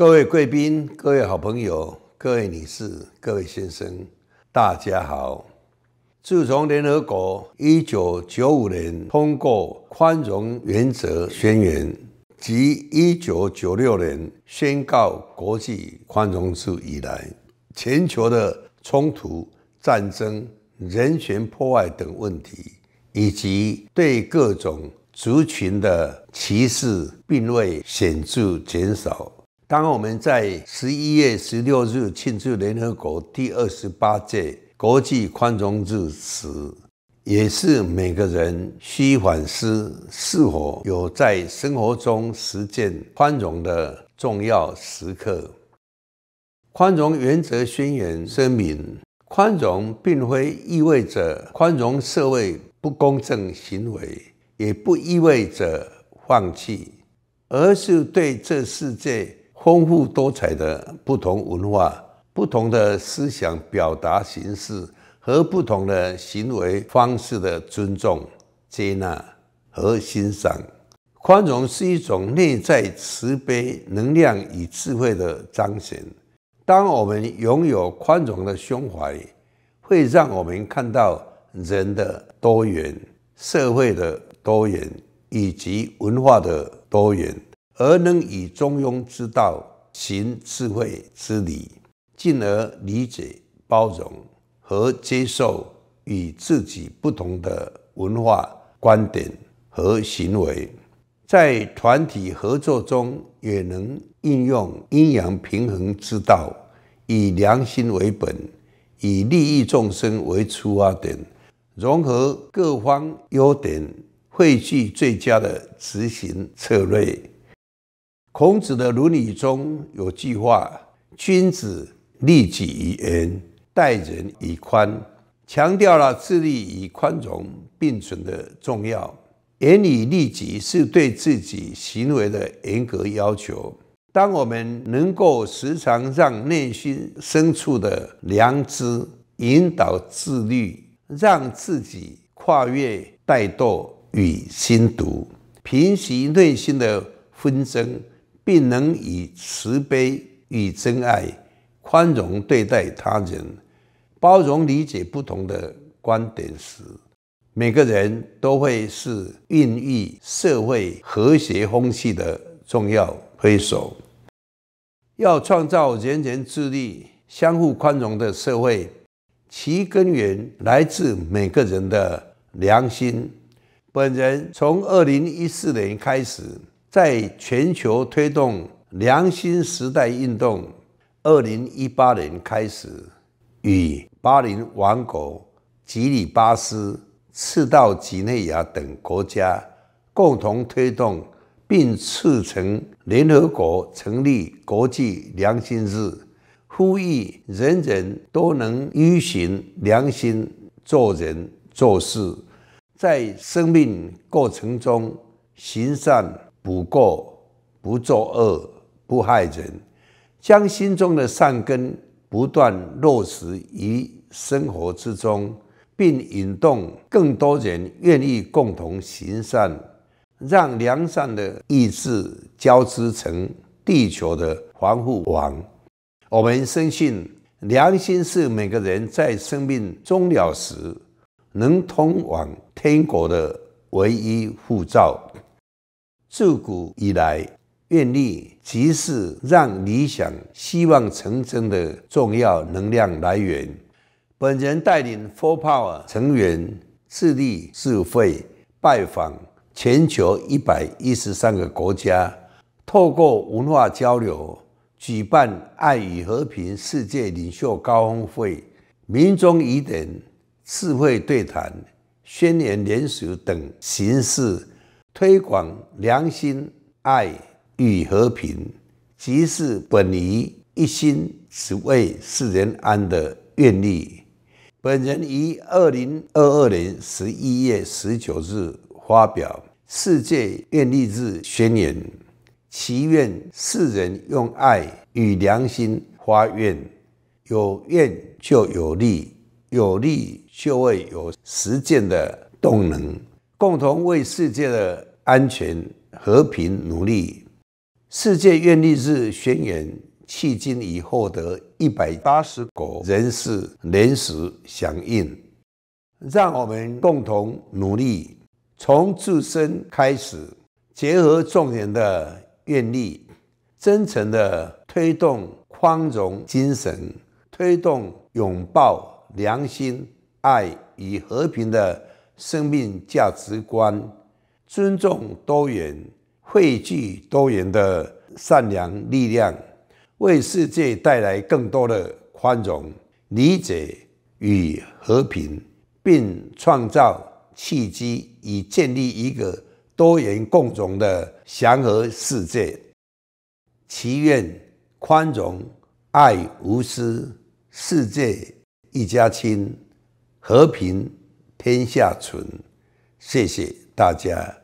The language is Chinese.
各位贵宾，各位好朋友，各位女士，各位先生，大家好。自从联合国一九九五年通过宽容原则宣言及一九九六年宣告国际宽容日以来，全球的冲突、战争、人权破坏等问题，以及对各种族群的歧视，并未显著减少。当我们在十一月十六日庆祝联合国第二十八届国际宽容日时，也是每个人需反思是否有在生活中实践宽容的重要时刻。宽容原则宣言声明：宽容并非意味着宽容社会不公正行为，也不意味着放弃，而是对这世界。丰富多彩的不同文化、不同的思想表达形式和不同的行为方式的尊重、接纳和欣赏，宽容是一种内在慈悲能量与智慧的彰显。当我们拥有宽容的胸怀，会让我们看到人的多元、社会的多元以及文化的多元。而能以中庸之道行智慧之理，进而理解、包容和接受与自己不同的文化、观点和行为，在团体合作中也能应用阴阳平衡之道，以良心为本，以利益众生为出发点，融合各方优点，汇聚最佳的执行策略。孔子的论理中有句话：“君子立己以严，待人以宽”，强调了自律与宽容并存的重要。严以律己是对自己行为的严格要求。当我们能够时常让内心深处的良知引导自律，让自己跨越怠惰与心毒，平息内心的纷争。并能以慈悲与真爱、宽容对待他人，包容理解不同的观点时，每个人都会是孕育社会和谐风气的重要推手。要创造人人自立、相互宽容的社会，其根源来自每个人的良心。本人从二零一四年开始。在全球推动良心时代运动，二零一八年开始，与巴林王国、吉里巴斯、赤道几内亚等国家共同推动，并促成联合国成立国际良心日，呼吁人人都能依循良心做人做事，在生命过程中行善。不过，不作恶，不害人，将心中的善根不断落实于生活之中，并引动更多人愿意共同行善，让良善的意志交织成地球的防护网。我们深信，良心是每个人在生命终了时能通往天国的唯一护照。自古以来，愿力即是让理想、希望成真的重要能量来源。本人带领 Four Power 成员、智利智慧，拜访全球一百一十三个国家，透过文化交流、举办爱与和平世界领袖高峰会、民众疑点智慧对谈、宣言联署等形式。推广良心、爱与和平，即是本于一心只为世人安的愿力。本人于二零二二年十一月十九日发表世界愿力日宣言，祈愿世人用爱与良心发愿，有愿就有力，有力就会有实践的动能，共同为世界的。安全、和平、努力。世界愿力日宣言迄今已获得一百八十国人士、联时响应。让我们共同努力，从自身开始，结合众人的愿力，真诚地推动宽容精神，推动拥抱良心、爱与和平的生命价值观。尊重多元，汇聚多元的善良力量，为世界带来更多的宽容、理解与和平，并创造契机以建立一个多元共荣的祥和世界。祈愿宽容、爱、无私，世界一家亲，和平天下存。谢谢。大家。